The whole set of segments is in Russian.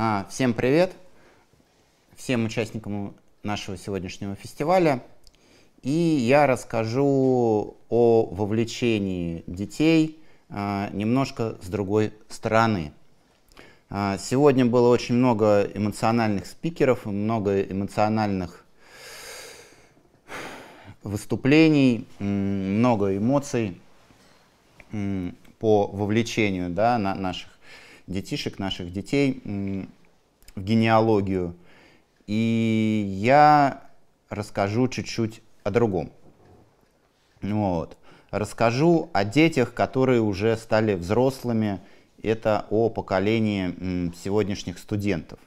А, всем привет, всем участникам нашего сегодняшнего фестиваля. И я расскажу о вовлечении детей а, немножко с другой стороны. А, сегодня было очень много эмоциональных спикеров, много эмоциональных выступлений, много эмоций по вовлечению да, на наших детишек, наших детей генеалогию. И я расскажу чуть-чуть о другом. Вот. Расскажу о детях, которые уже стали взрослыми. Это о поколении сегодняшних студентов.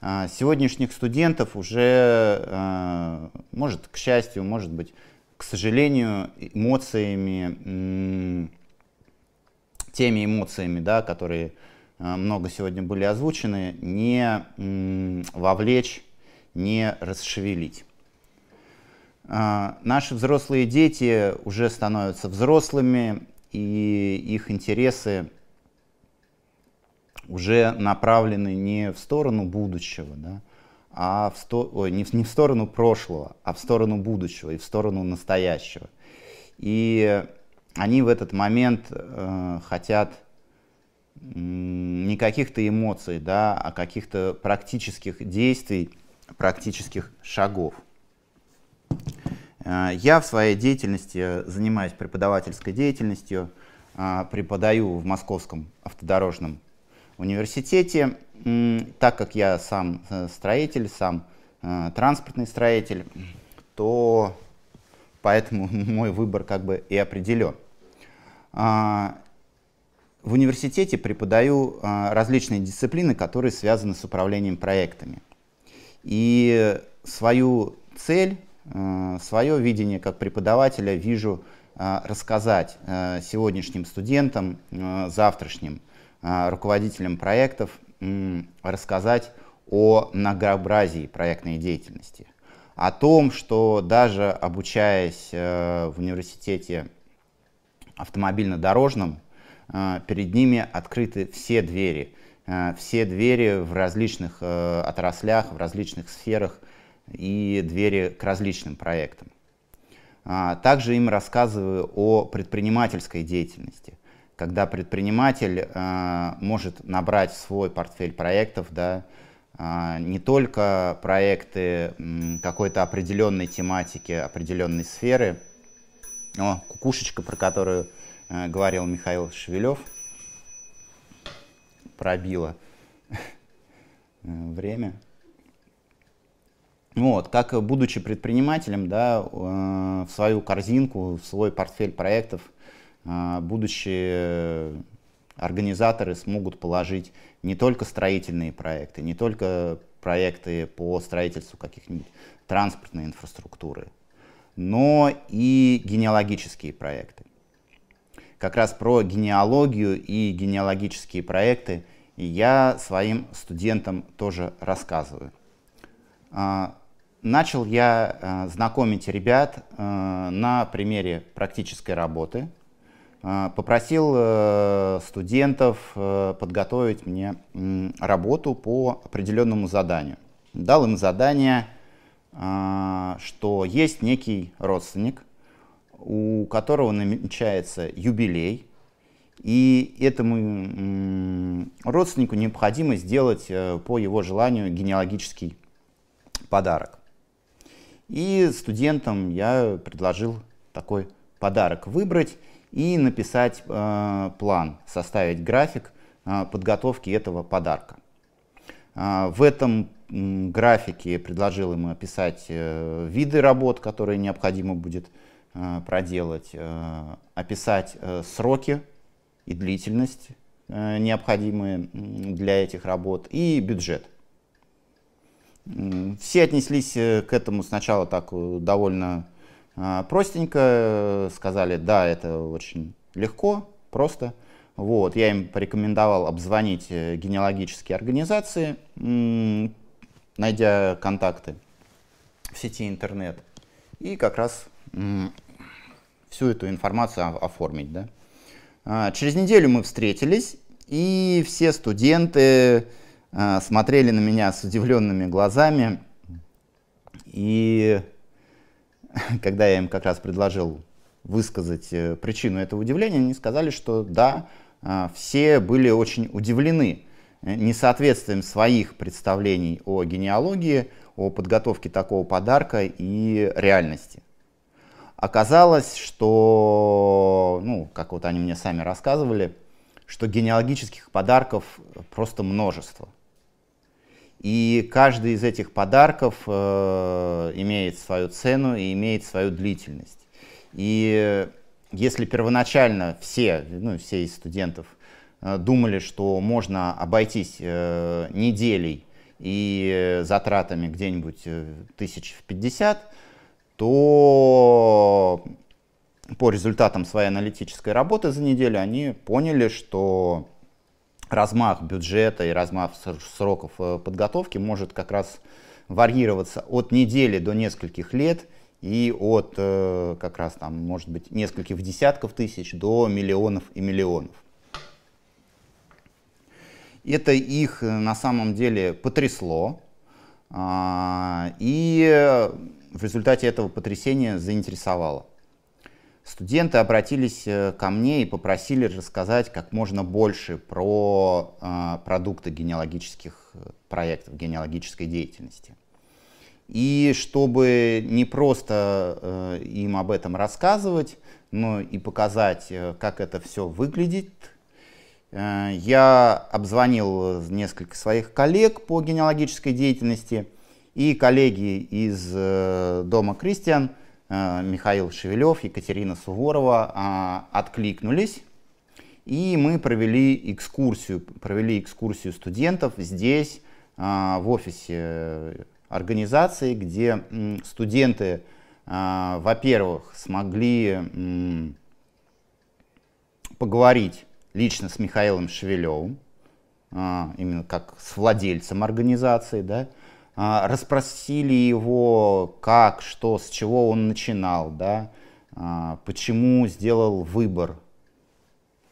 А, сегодняшних студентов уже, э, может, к счастью, может быть, к сожалению, эмоциями, теми эмоциями, да, которые Э, много сегодня были озвучены, не вовлечь, не расшевелить. Э, наши взрослые дети уже становятся взрослыми, и их интересы уже направлены не в сторону будущего, да, а в сто... Ой, не, в, не в сторону прошлого, а в сторону будущего и в сторону настоящего. И они в этот момент э, хотят не каких-то эмоций, да, а каких-то практических действий, практических шагов. Э, я в своей деятельности э, занимаюсь преподавательской деятельностью, э, преподаю в Московском автодорожном университете. Так как я сам строитель, сам транспортный строитель, то поэтому мой выбор как бы и определен. А, в университете преподаю а, различные дисциплины, которые связаны с управлением проектами. И свою цель, а, свое видение как преподавателя вижу а, рассказать сегодняшним студентам, завтрашним руководителям проектов, рассказать о многообразии проектной деятельности, о том, что даже обучаясь э, в университете автомобильно-дорожном, а, перед ними открыты все двери. А, все двери в различных э, отраслях, в различных сферах и двери к различным проектам. А, также им рассказываю о предпринимательской деятельности, когда предприниматель э, может набрать свой портфель проектов да, не только проекты какой-то определенной тематики, определенной сферы. О, кукушечка, про которую Э, говорил Михаил Шевелев. Пробило э, время. Вот, как э, будучи предпринимателем, да, в свою корзинку, в свой портфель проектов, будущие организаторы смогут положить не только строительные проекты, не только проекты по строительству каких-нибудь транспортной инфраструктуры, но и генеалогические проекты как раз про генеалогию и генеалогические проекты я своим студентам тоже рассказываю. А, начал я э, знакомить ребят э, на примере практической работы. А, попросил э, студентов подготовить мне работу по определенному заданию. Дал им задание, а, что есть некий родственник – у которого намечается юбилей, и этому родственнику необходимо сделать э, по его желанию генеалогический подарок. И студентам я предложил такой подарок выбрать и написать э, план, составить график э, подготовки этого подарка. Э, в этом графике предложил ему описать э, виды работ, которые необходимо будет э, Э, проделать, э, описать э, сроки и длительность, необходимые для этих работ, и бюджет. Все отнеслись к этому сначала так довольно простенько, сказали, да, это очень легко, просто. Вот, я им порекомендовал обзвонить генеалогические организации, найдя контакты в сети интернет. И как раз всю эту информацию оформить. Да? А, через неделю мы встретились, и все студенты а, смотрели на меня с удивленными глазами. И когда я им как раз предложил высказать э, причину этого удивления, они сказали, что да, а, все были очень удивлены э, несоответствием своих представлений о генеалогии, о подготовке такого подарка и реальности. Оказалось, что, ну, как вот они мне сами рассказывали, что генеалогических подарков просто множество. И каждый из этих подарков э, имеет свою цену и имеет свою длительность. И если первоначально все, ну, все из студентов э, думали, что можно обойтись э, неделей и э, затратами где-нибудь э, тысяч в пятьдесят, то по результатам своей аналитической работы за неделю они поняли, что размах бюджета и размах сроков э, подготовки может как раз варьироваться от недели до нескольких лет и от э, как раз там, может быть, нескольких десятков тысяч до миллионов и миллионов. Это их э, на самом деле потрясло. А, и в результате этого потрясения заинтересовало. Студенты обратились э, ко мне и попросили рассказать как можно больше про э, продукты генеалогических э, проектов, генеалогической деятельности. И чтобы не просто э, им об этом рассказывать, но и показать, э, как это все выглядит, э, я обзвонил несколько своих коллег по генеалогической деятельности – и коллеги из э, Дома Кристиан, э, Михаил Шевелев, Екатерина Суворова, а, откликнулись. И мы провели экскурсию, провели экскурсию студентов здесь, а, в офисе организации, где студенты, а, во-первых, смогли поговорить лично с Михаилом Шевелевым, именно как с владельцем организации, да, а, расспросили его, как, что, с чего он начинал, да, а, почему сделал выбор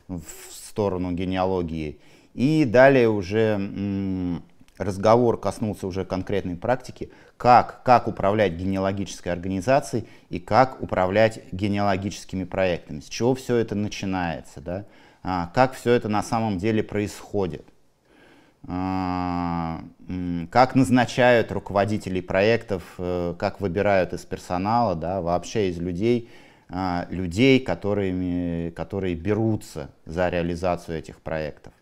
в сторону генеалогии. И далее уже разговор коснулся уже конкретной практики, как, как управлять генеалогической организацией и как управлять генеалогическими проектами, с чего все это начинается, да, а, как все это на самом деле происходит. А, как назначают руководителей проектов, э, как выбирают из персонала, да, вообще из людей, а, людей, которыми, которые берутся за реализацию этих проектов.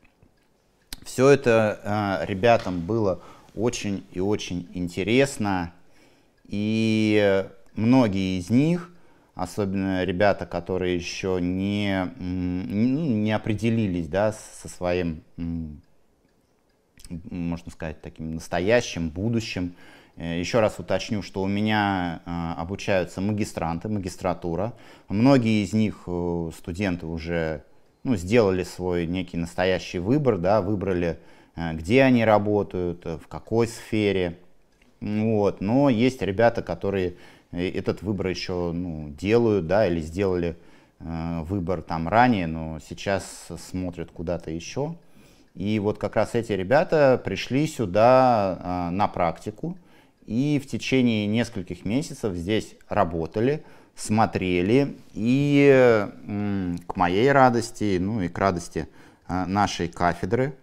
Все это а, ребятам было очень и очень интересно, и многие из них, особенно ребята, которые еще не, ну, не определились да, со своим можно сказать, таким настоящим, будущим. Э, еще раз уточню, что у меня э, обучаются магистранты, магистратура. Многие из них э, студенты уже ну, сделали свой некий настоящий выбор, да, выбрали, где они работают, в какой сфере. Вот. Но есть ребята, которые этот выбор еще ну, делают, да, или сделали выбор там ранее, но сейчас смотрят куда-то еще. И вот как раз эти ребята пришли сюда а, на практику и в течение нескольких месяцев здесь работали, смотрели. И к моей радости, ну и к радости а, нашей кафедры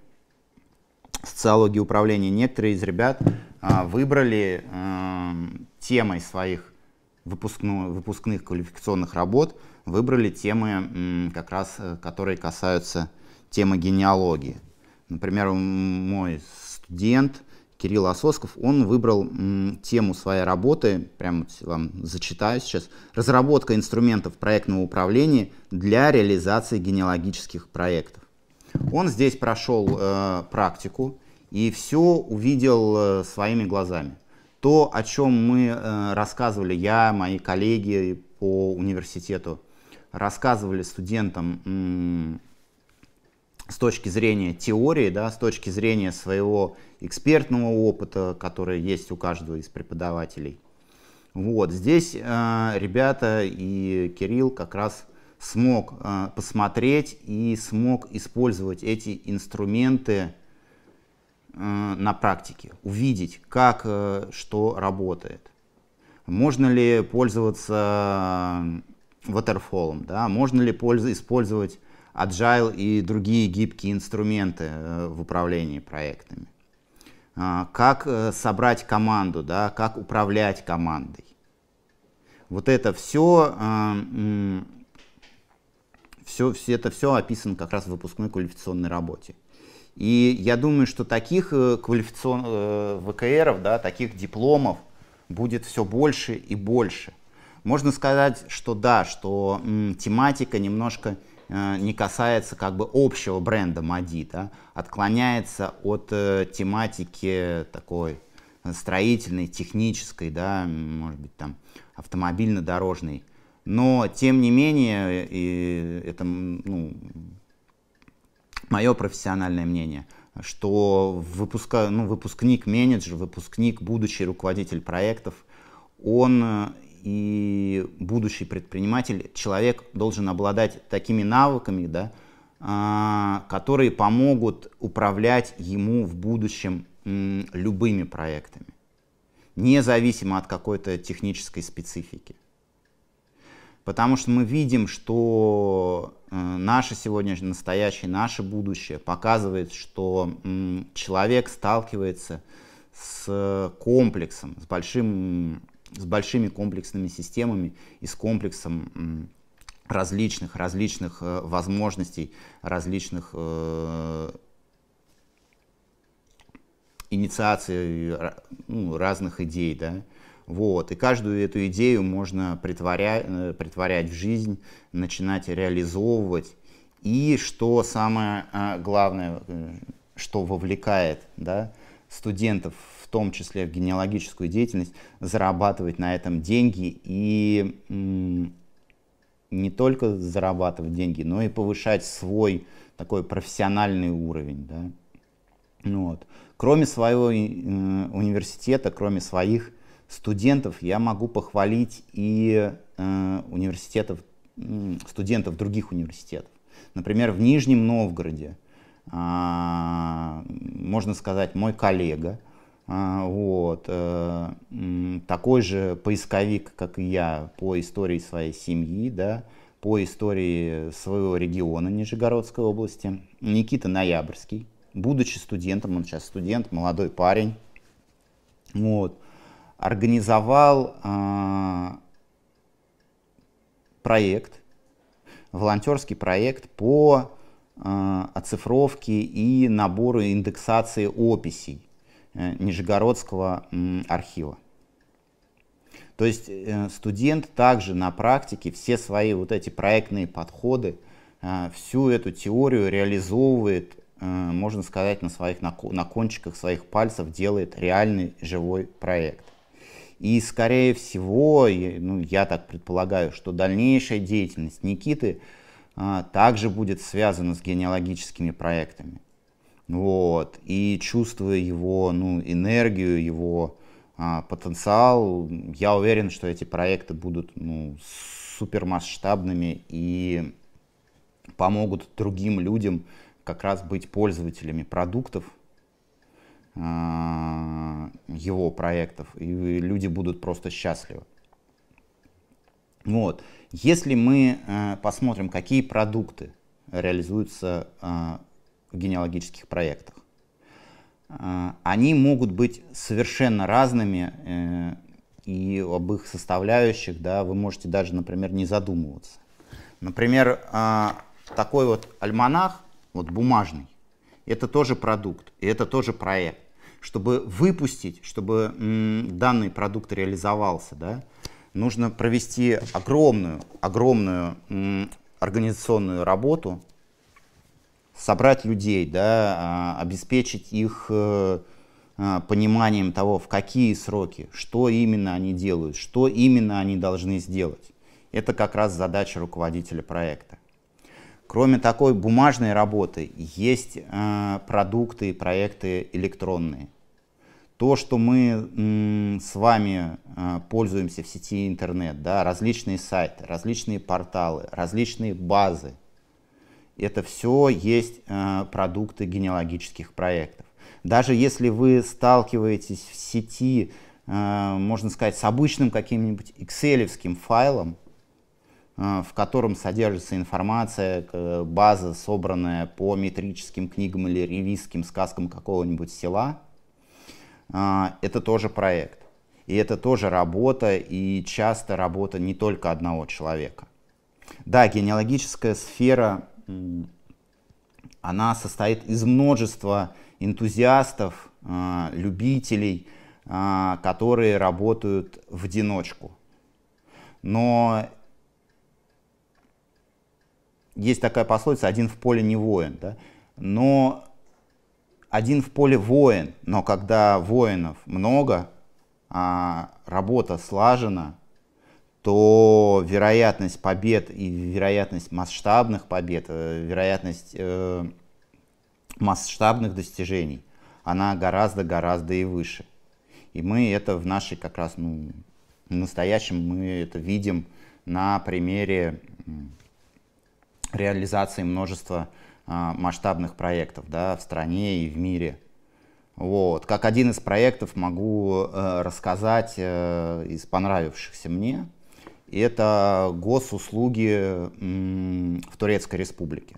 социологии управления, некоторые из ребят а, выбрали темой своих выпускную, выпускных квалификационных работ выбрали темы, как раз э, которые касаются темы генеалогии. Например, мой студент Кирилл Ососков, он выбрал тему своей работы, прямо вам зачитаю сейчас, «Разработка инструментов проектного управления для реализации генеалогических проектов». Он здесь прошел э, практику и все увидел э, своими глазами. То, о чем мы э, рассказывали, я, мои коллеги по университету, рассказывали студентам с точки зрения теории, да, с точки зрения своего экспертного опыта, который есть у каждого из преподавателей. Вот здесь э, ребята и Кирилл как раз смог э, посмотреть и смог использовать эти инструменты э, на практике, увидеть, как э, что работает. Можно ли пользоваться э, waterfall, да? можно ли пользу, использовать agile и другие гибкие инструменты э, в управлении проектами. А, как э, собрать команду, да, как управлять командой. Вот это все, а, все, все это все описано как раз в выпускной квалификационной работе. И я думаю, что таких э, квалификационных ВКРов, да, таких дипломов будет все больше и больше. Можно сказать, что да, что тематика немножко Э, не касается как бы общего бренда Мади, да, отклоняется от э, тематики такой строительной, технической, да, может быть, там автомобильно-дорожной. Но, тем не менее, и это ну, мое профессиональное мнение, что выпуска, ну, выпускник-менеджер, выпускник, будущий руководитель проектов, он э, и будущий предприниматель, человек должен обладать такими навыками, да, а, которые помогут управлять ему в будущем любыми проектами, независимо от какой-то технической специфики. Потому что мы видим, что э, наше сегодняшнее, настоящее, наше будущее показывает, что человек сталкивается с э, комплексом, с большим с большими комплексными системами и с комплексом различных, различных э, возможностей, различных э, инициаций ну, разных идей, да, вот, и каждую эту идею можно притворя... Э, притворять в жизнь, начинать реализовывать, и что самое а, главное, э, что вовлекает, да, студентов в том числе в генеалогическую деятельность, зарабатывать на этом деньги и не только зарабатывать деньги, но и повышать свой такой профессиональный уровень. Да? Ну вот. Кроме своего э, университета, кроме своих студентов, я могу похвалить и э, университетов, студентов других университетов. Например, в Нижнем Новгороде, а, можно сказать, мой коллега, а, вот. Э, такой же поисковик, как и я, по истории своей семьи, да, по истории своего региона Нижегородской области. Никита Ноябрьский, будучи студентом, он сейчас студент, молодой парень, вот, организовал а, проект, волонтерский проект по а, оцифровке и набору индексации описей Э, Нижегородского архива. То есть э, студент также на практике все свои вот эти проектные подходы, э, всю эту теорию реализовывает, можно сказать, на, своих, на кончиках своих пальцев, делает реальный живой проект. И, скорее всего, ну, я так предполагаю, что дальнейшая деятельность Никиты а, также будет связана с генеалогическими проектами. Вот. И чувствуя его ну, энергию, его а, потенциал, я уверен, что эти проекты будут ну, супермасштабными и помогут другим людям как раз быть пользователями продуктов а, его проектов, и люди будут просто счастливы. Вот. Если мы а, посмотрим, какие продукты реализуются а, в генеалогических проектах. А, они могут быть совершенно разными, э, и об их составляющих да, вы можете даже, например, не задумываться. Например, а, такой вот альманах, вот бумажный, это тоже продукт, и это тоже проект. Чтобы выпустить, чтобы данный продукт реализовался, да, нужно провести огромную, огромную организационную работу, собрать людей, да, а, обеспечить их э, а, пониманием того, в какие сроки, что именно они делают, что именно они должны сделать. Это как раз задача руководителя проекта. Кроме такой бумажной работы, есть а, продукты и проекты электронные. То, что мы с вами пользуемся в сети интернет, да, различные сайты, различные порталы, различные базы – это все есть э, продукты генеалогических проектов. Даже если вы сталкиваетесь в сети, э, можно сказать, с обычным каким-нибудь экселевским файлом, э, в котором содержится информация, база, собранная по метрическим книгам или ревизским сказкам какого-нибудь села, это тоже проект. И это тоже работа, и часто работа не только одного человека. Да, генеалогическая сфера она состоит из множества энтузиастов, а, любителей, а, которые работают в одиночку. Но есть такая пословица «один в поле не воин». Да? Но один в поле воин, но когда воинов много, а работа слажена, то вероятность побед и вероятность масштабных побед, э, вероятность э, масштабных достижений, она гораздо-гораздо и выше. И мы это в нашей как раз, ну, в настоящем мы это видим на примере реализации множества а, масштабных проектов да, в стране и в мире. Вот. Как один из проектов могу э, рассказать э, из понравившихся мне это госуслуги в Турецкой Республике.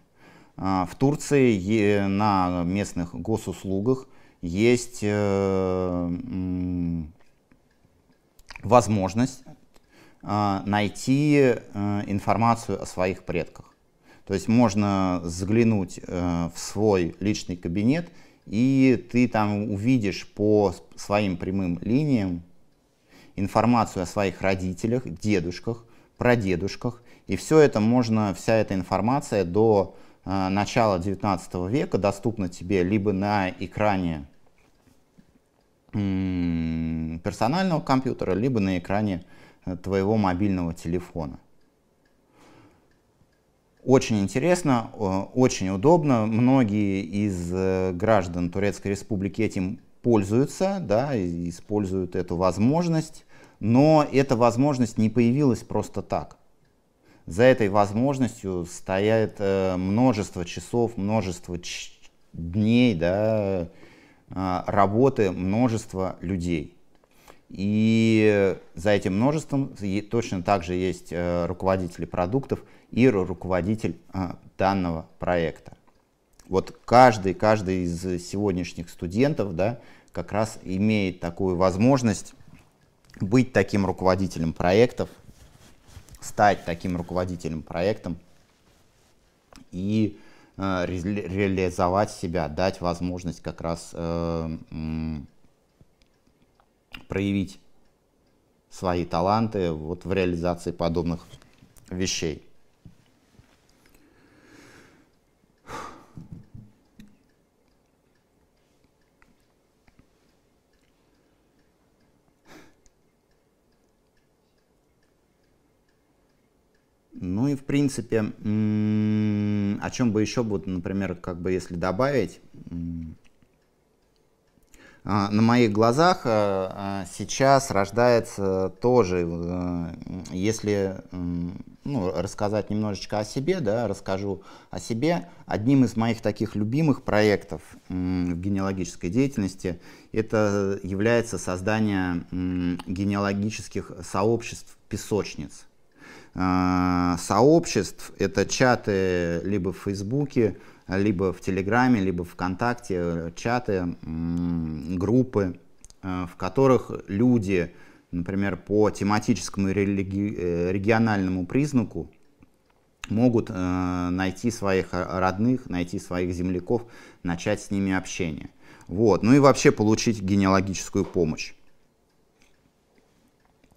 А, в Турции на местных госуслугах есть э, возможность а, найти э, информацию о своих предках. То есть можно заглянуть э, в свой личный кабинет, и ты там увидишь по своим прямым линиям информацию о своих родителях, дедушках, прадедушках. И все это можно, вся эта информация до э, начала 19 века доступна тебе либо на экране э, персонального компьютера, либо на экране э, твоего мобильного телефона. Очень интересно, очень удобно. Многие из э, граждан Турецкой Республики этим пользуются, да, используют эту возможность. Но эта возможность не появилась просто так. За этой возможностью стоит э, множество часов, множество дней да, э, работы, множество людей. И за этим множеством точно также есть э, руководители продуктов и руководитель данного проекта. Вот каждый, каждый из сегодняшних студентов да, как раз имеет такую возможность быть таким руководителем проектов, стать таким руководителем проектом и э, реализовать себя, дать возможность как раз э, э, проявить свои таланты вот в реализации подобных вещей. Ну и в принципе, о чем бы еще будет, например, как бы если добавить, а, на моих глазах э, э, сейчас рождается тоже, э, если ну, рассказать немножечко о себе, да, расскажу о себе. Одним из моих таких любимых проектов в генеалогической деятельности это является создание генеалогических сообществ песочниц. А, сообществ. Это чаты либо в Фейсбуке, либо в Телеграме, либо ВКонтакте, чаты, группы, а, в которых люди, например, по тематическому и религи- э, региональному признаку могут э, найти своих родных, найти своих земляков, начать с ними общение. Вот. Ну и вообще получить генеалогическую помощь.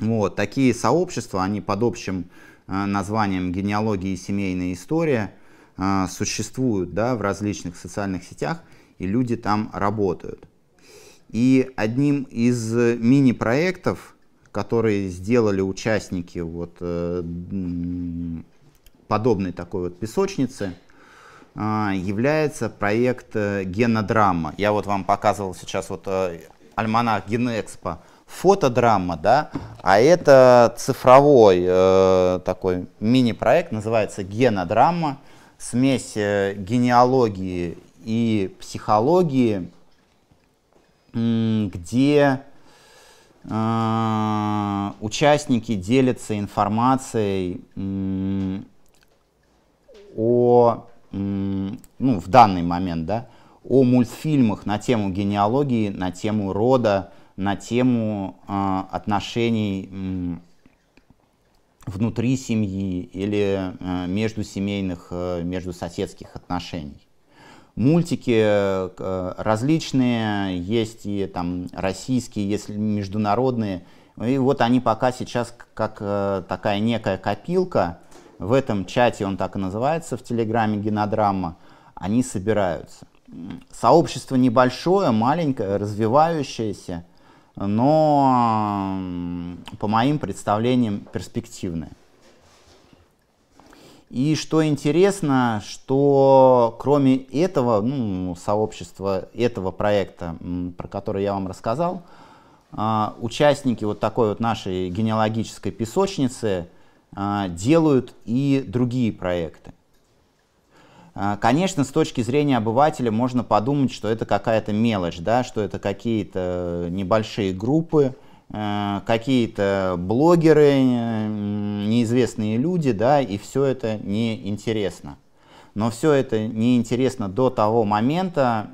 Вот, такие сообщества, они под общим э, названием генеалогии и семейная история э, существуют да, в различных социальных сетях, и люди там работают. И одним из э, мини-проектов, которые сделали участники вот, подобной такой вот песочницы, является проект Генодрама. Я вот вам показывал сейчас вот альманах Генэкспо, фотодрама, да, а это цифровой э, такой мини-проект, называется «Генодрама», смесь э, генеалогии и психологии, где э, участники делятся информацией э, о, э, ну, в данный момент, да, о мультфильмах на тему генеалогии, на тему рода, на тему э, отношений внутри семьи или э, семейных э, соседских отношений. Мультики э, различные, есть и там российские, если международные. И вот они пока сейчас как э, такая некая копилка. В этом чате, он так и называется, в Телеграме «Генодрама», они собираются. Сообщество небольшое, маленькое, развивающееся – но по моим представлениям перспективные. И что интересно, что кроме этого ну, сообщества, этого проекта, про который я вам рассказал, а, участники вот такой вот нашей генеалогической песочницы а, делают и другие проекты. А, конечно, с точки зрения обывателя можно подумать, что это какая-то мелочь, да, что это какие-то небольшие группы, э, какие-то блогеры, э, неизвестные люди, да, и все это неинтересно. Но все это неинтересно до того момента,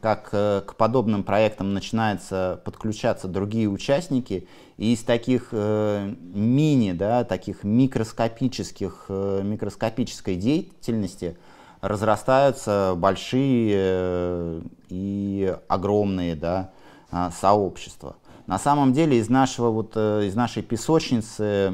как э, к подобным проектам начинаются подключаться другие участники, и из таких мини, да, таких микроскопических, микроскопической деятельности – разрастаются большие э, и огромные да, а, сообщества. На самом деле из, нашего, вот, э, из нашей песочницы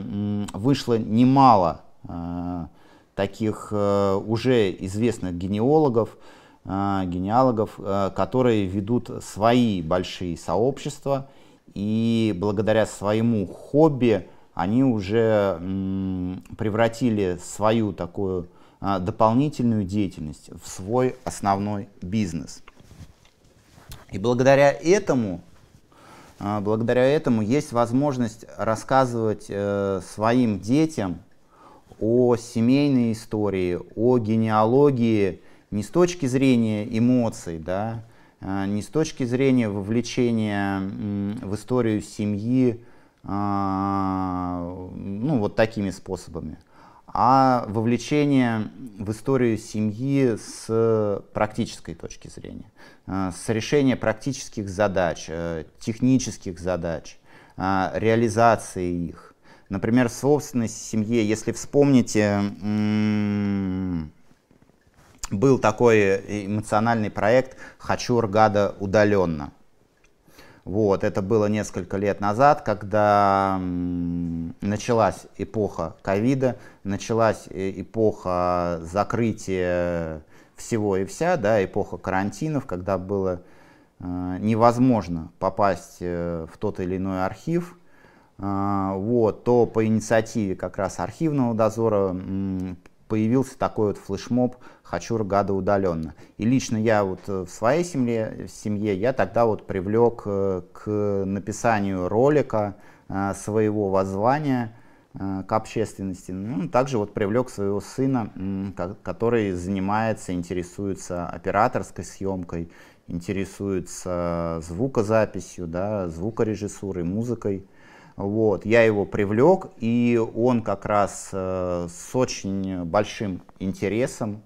вышло немало э, таких уже известных генеологов, генеалогов, которые ведут свои большие сообщества, и благодаря своему хобби они уже превратили свою такую а, дополнительную деятельность в свой основной бизнес. И благодаря этому, а, благодаря этому есть возможность рассказывать э, своим детям о семейной истории, о генеалогии не с точки зрения эмоций, да, а, не с точки зрения вовлечения в историю семьи, ну, вот такими способами, а вовлечение в историю семьи с практической точки зрения, э, с решения практических задач, э, технических задач, э, реализации их. Например, в собственной семье, если вспомните, был такой эмоциональный проект «Хочу Ргада удаленно», вот, это было несколько лет назад, когда началась эпоха ковида, началась э, эпоха закрытия всего и вся, да, эпоха карантинов, когда было э, невозможно попасть э, в тот или иной архив, э, вот, то по инициативе как раз архивного дозора появился такой вот флешмоб «Хочу рогада удаленно». И лично я вот э, в своей семье, в семье я тогда вот привлек э, к написанию ролика э, своего воззвания к общественности. Ну, также вот привлек своего сына, который занимается, интересуется операторской съемкой, интересуется звукозаписью, да, звукорежиссурой, музыкой. Вот, я его привлек, и он как раз э, с очень большим интересом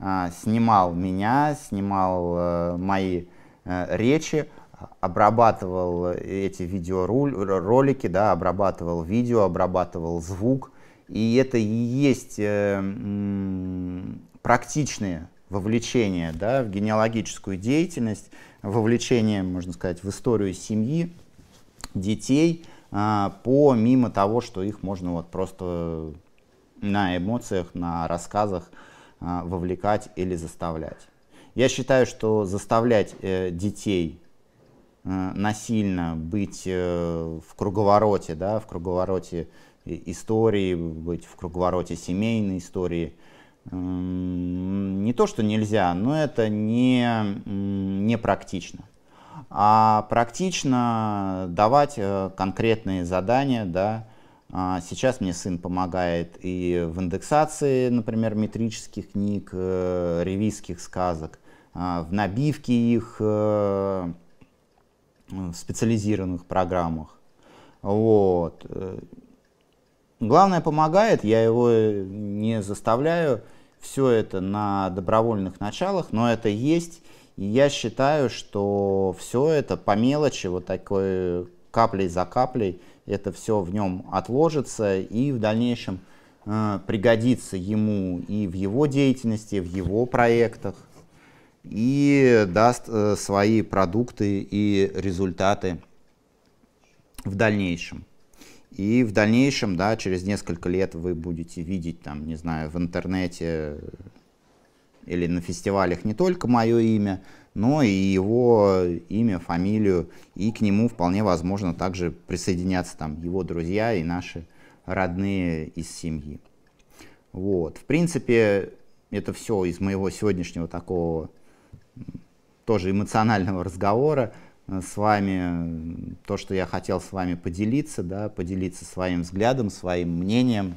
э, снимал меня, снимал э, мои э, речи, обрабатывал эти видеоролики, да, обрабатывал видео, обрабатывал звук. И это и есть э, м, практичные да, в генеалогическую деятельность, вовлечение, можно сказать, в историю семьи, детей – а, помимо того, что их можно вот просто на эмоциях, на рассказах а, вовлекать или заставлять. Я считаю, что заставлять э, детей э, насильно быть э, в круговороте, да, в круговороте истории, быть в круговороте семейной истории, не то, что нельзя, но это не, не практично а практично давать э, конкретные задания, да, а, Сейчас мне сын помогает и в индексации, например, метрических книг, э, ревизских сказок, а, в набивке их э, в специализированных программах. Вот. Главное, помогает, я его не заставляю, все это на добровольных началах, но это есть, и я считаю, что все это по мелочи, вот такой каплей за каплей, это все в нем отложится и в дальнейшем э, пригодится ему и в его деятельности, в его проектах, и даст э, свои продукты и результаты в дальнейшем. И в дальнейшем, да, через несколько лет вы будете видеть там, не знаю, в интернете или на фестивалях не только мое имя, но и его имя, фамилию, и к нему вполне возможно также присоединятся там его друзья и наши родные из семьи. Вот. В принципе, это все из моего сегодняшнего такого тоже эмоционального разговора э, с вами, то, что я хотел с вами поделиться, да, поделиться своим взглядом, своим мнением,